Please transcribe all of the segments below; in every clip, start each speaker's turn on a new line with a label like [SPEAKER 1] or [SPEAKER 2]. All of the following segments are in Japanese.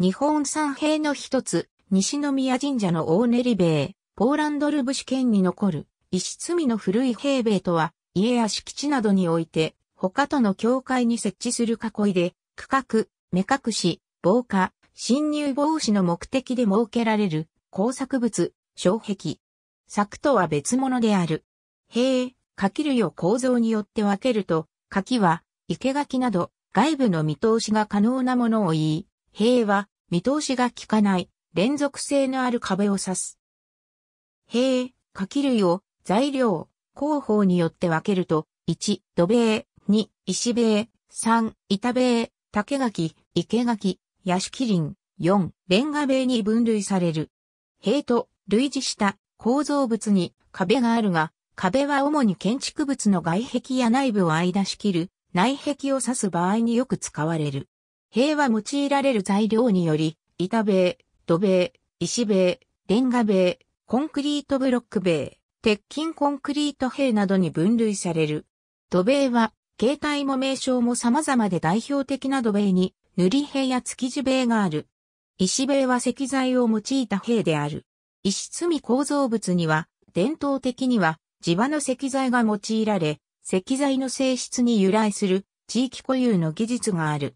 [SPEAKER 1] 日本三兵の一つ、西宮神社の大練兵、ポーランドルブ主県に残る、石積みの古い兵兵とは、家や敷地などにおいて、他との境界に設置する囲いで、区画、目隠し、防火、侵入防止の目的で設けられる、工作物、障壁。柵とは別物である。塀、柿類を構造によって分けると、柿は、生垣など、外部の見通しが可能なものを言い、塀は見通しが効かない連続性のある壁を指す。塀、柿類を材料、工法によって分けると、1、土塀、2、石塀、3、板塀、竹垣、池垣、屋敷林、4、レンガ塀に分類される。塀と類似した構造物に壁があるが、壁は主に建築物の外壁や内部を間仕切る内壁を指す場合によく使われる。塀は用いられる材料により、板塀、土塀、石塀、レンガ塀、コンクリートブロック塀、鉄筋コンクリート塀などに分類される。土塀は、形態も名称も様々で代表的な土塀に、塗り塀や築地塀がある。石塀は石材を用いた塀である。石積み構造物には、伝統的には、地場の石材が用いられ、石材の性質に由来する地域固有の技術がある。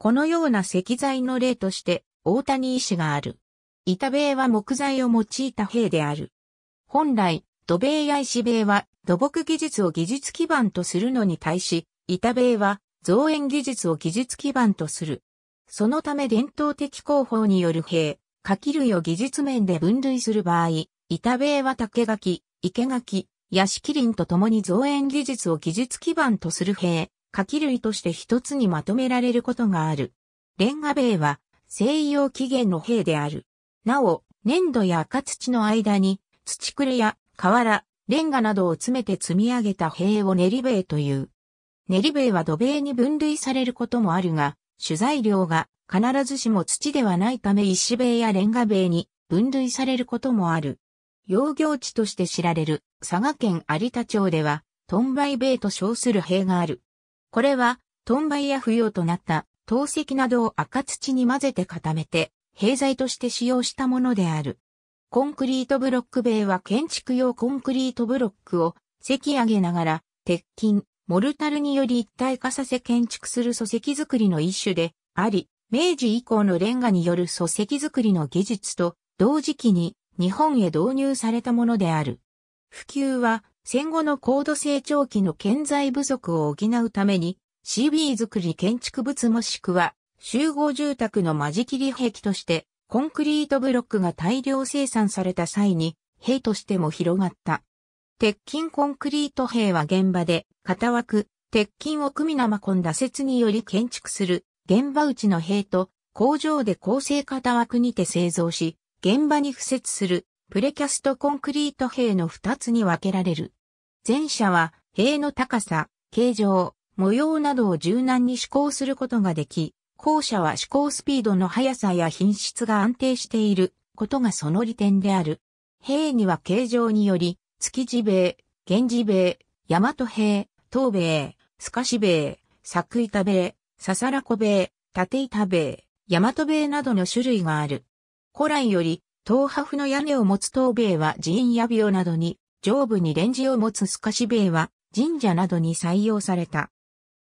[SPEAKER 1] このような石材の例として、大谷石がある。板塀は木材を用いた塀である。本来、土塀や石塀は土木技術を技術基盤とするのに対し、板塀は造園技術を技術基盤とする。そのため伝統的工法による兵、柿類を技術面で分類する場合、板塀は竹垣、生垣、屋敷林と共に造園技術を技術基盤とする兵、柿類として一つにまとめられることがある。レンガ塀は西洋起源の塀である。なお、粘土や赤土の間に土くれや瓦、レンガなどを詰めて積み上げた塀を練り塀という。練り塀は土塀に分類されることもあるが、取材量が必ずしも土ではないため石塀やレンガ塀に分類されることもある。養業地として知られる佐賀県有田町では、トンバイ塀と称する塀がある。これは、トンバイや不要となった陶石などを赤土に混ぜて固めて、平材として使用したものである。コンクリートブロック塀は建築用コンクリートブロックを積上げながら、鉄筋、モルタルにより一体化させ建築する礎石作りの一種であり、明治以降のレンガによる礎石作りの技術と同時期に日本へ導入されたものである。普及は戦後の高度成長期の建材不足を補うために、CB 作り建築物もしくは、集合住宅の間仕切り壁として、コンクリートブロックが大量生産された際に、兵としても広がった。鉄筋コンクリート兵は現場で、型枠、鉄筋を組み生込んだ説により建築する、現場内の兵と、工場で構成型枠にて製造し、現場に付設する、プレキャストコンクリート兵の二つに分けられる。前者は、塀の高さ、形状、模様などを柔軟に思考することができ、後者は思考スピードの速さや品質が安定していることがその利点である。兵には形状により、築地米、源氏米、大和兵、東米、スカシ米、作板米、ささらこ米、縦板米、大和米などの種類がある。古来より、東破布の屋根を持つ東兵は寺院や病などに上部にレンジを持つ透かし塀は神社などに採用された。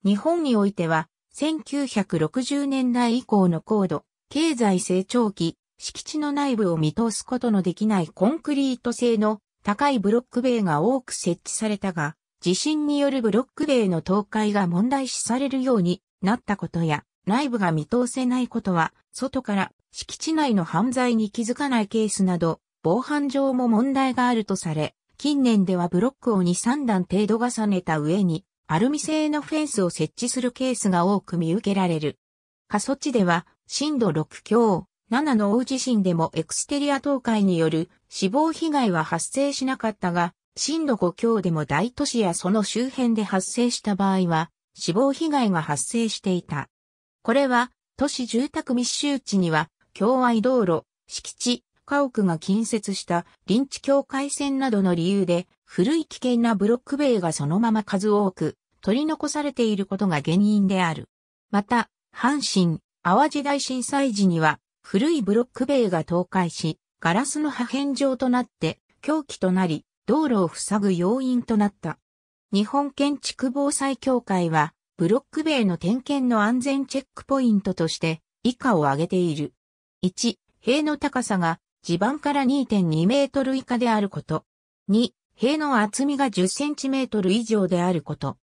[SPEAKER 1] 日本においては1960年代以降の高度、経済成長期、敷地の内部を見通すことのできないコンクリート製の高いブロック塀が多く設置されたが、地震によるブロック塀の倒壊が問題視されるようになったことや、内部が見通せないことは、外から敷地内の犯罪に気づかないケースなど、防犯上も問題があるとされ、近年ではブロックを2、3段程度重ねた上に、アルミ製のフェンスを設置するケースが多く見受けられる。過疎地では、震度6強、7の大地震でもエクステリア倒壊による死亡被害は発生しなかったが、震度5強でも大都市やその周辺で発生した場合は、死亡被害が発生していた。これは、都市住宅密集地には、境外道路、敷地、家屋が近接した臨地境界線などの理由で、古い危険なブロック塀がそのまま数多く取り残されていることが原因である。また、阪神、淡路大震災時には、古いブロック塀が倒壊し、ガラスの破片状となって、狂気となり、道路を塞ぐ要因となった。日本建築防災協会は、ブロック塀の点検の安全チェックポイントとして、以下を挙げている。1、塀の高さが地盤から2.2メートル以下であること。2、塀の厚みが10センチメートル以上であること。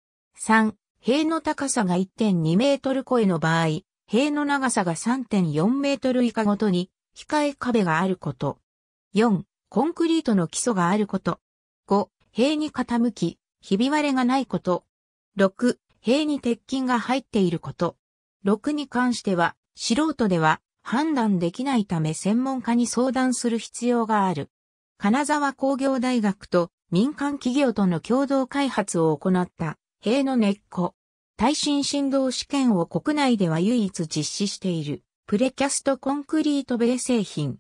[SPEAKER 1] 3、塀の高さが1.2メートル超えの場合、塀の長さが3.4メートル以下ごとに、控え壁があること。4、コンクリートの基礎があること。5、塀に傾き、ひび割れがないこと。6、塀に鉄筋が入っていること。6に関しては、素人では判断できないため専門家に相談する必要がある。金沢工業大学と民間企業との共同開発を行った塀の根っこ。耐震振動試験を国内では唯一実施しているプレキャストコンクリート米製品。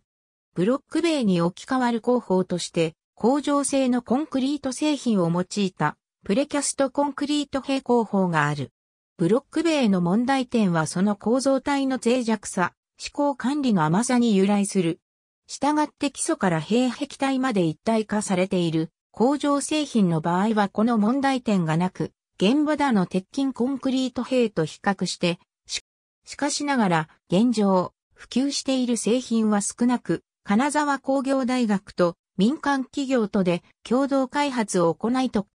[SPEAKER 1] ブロック米に置き換わる工法として工場製のコンクリート製品を用いたプレキャストコンクリート平工法がある。ブロック塀の問題点はその構造体の脆弱さ、思考管理の甘さに由来する。従って基礎から平壁体まで一体化されている工場製品の場合はこの問題点がなく、現場だの鉄筋コンクリート兵と比較してし、しかしながら現状、普及している製品は少なく、金沢工業大学と民間企業とで共同開発を行いと、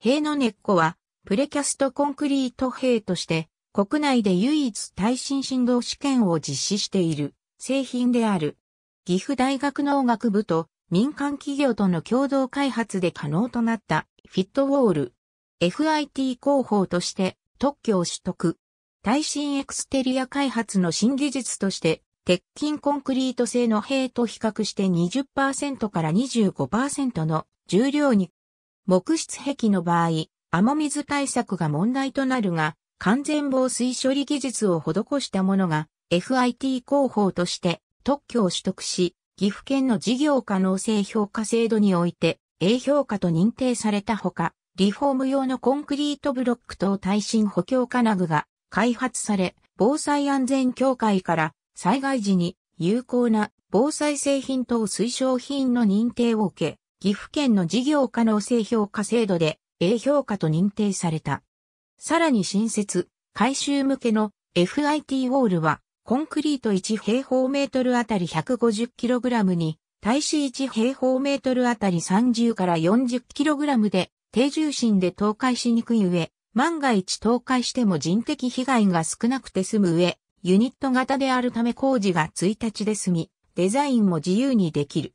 [SPEAKER 1] 塀の根っこはプレキャストコンクリート塀として国内で唯一耐震振動試験を実施している製品である。岐阜大学農学部と民間企業との共同開発で可能となったフィットウォール。FIT 広報として特許を取得。耐震エクステリア開発の新技術として鉄筋コンクリート製の塀と比較して20%から25%の重量に木質壁の場合、雨水対策が問題となるが、完全防水処理技術を施したものが FIT 広報として特許を取得し、岐阜県の事業可能性評価制度において A 評価と認定されたほか、リフォーム用のコンクリートブロック等耐震補強金具が開発され、防災安全協会から災害時に有効な防災製品等推奨品の認定を受け、岐阜県の事業可能性評価制度で A 評価と認定された。さらに新設、改修向けの FIT ウォールは、コンクリート1平方メートルあたり 150kg に、耐子1平方メートルあたり30から 40kg で、低重心で倒壊しにくい上、万が一倒壊しても人的被害が少なくて済む上、ユニット型であるため工事が1日で済み、デザインも自由にできる。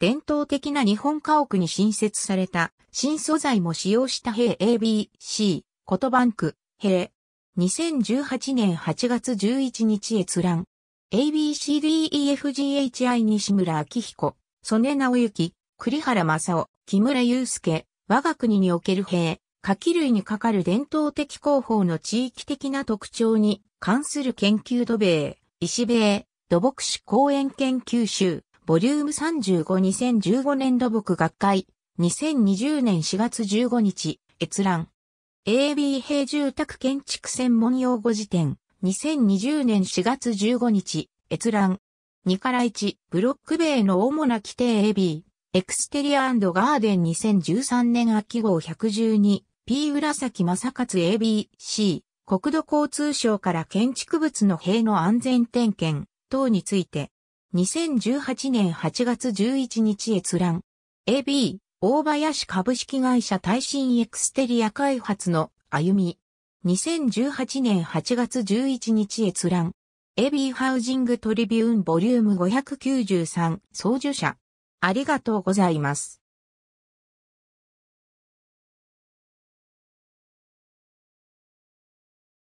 [SPEAKER 1] 伝統的な日本家屋に新設された新素材も使用した平 ABC ことバンク、平。2018年8月11日閲覧。ABCDEFGHI 西村明彦、曽根直之、栗原正夫、木村祐介、我が国における兵、柿類にかかる伝統的工法の地域的な特徴に関する研究土米、石米、土木史公園研究集、ボリューム352015年土木学会、2020年4月15日、閲覧。AB 平住宅建築専門用語辞典、2020年4月15日、閲覧。2から1、ブロック塀の主な規定 AB、エクステリアガーデン2013年秋号 112P 浦崎正勝 ABC、国土交通省から建築物の塀の安全点検等について、2018年8月11日閲覧。AB、大林株式会社耐震エクステリア開発の歩み。2018年8月11日閲覧。エビーハウジングトリビューンボリューム593、創受者。ありがとうございます。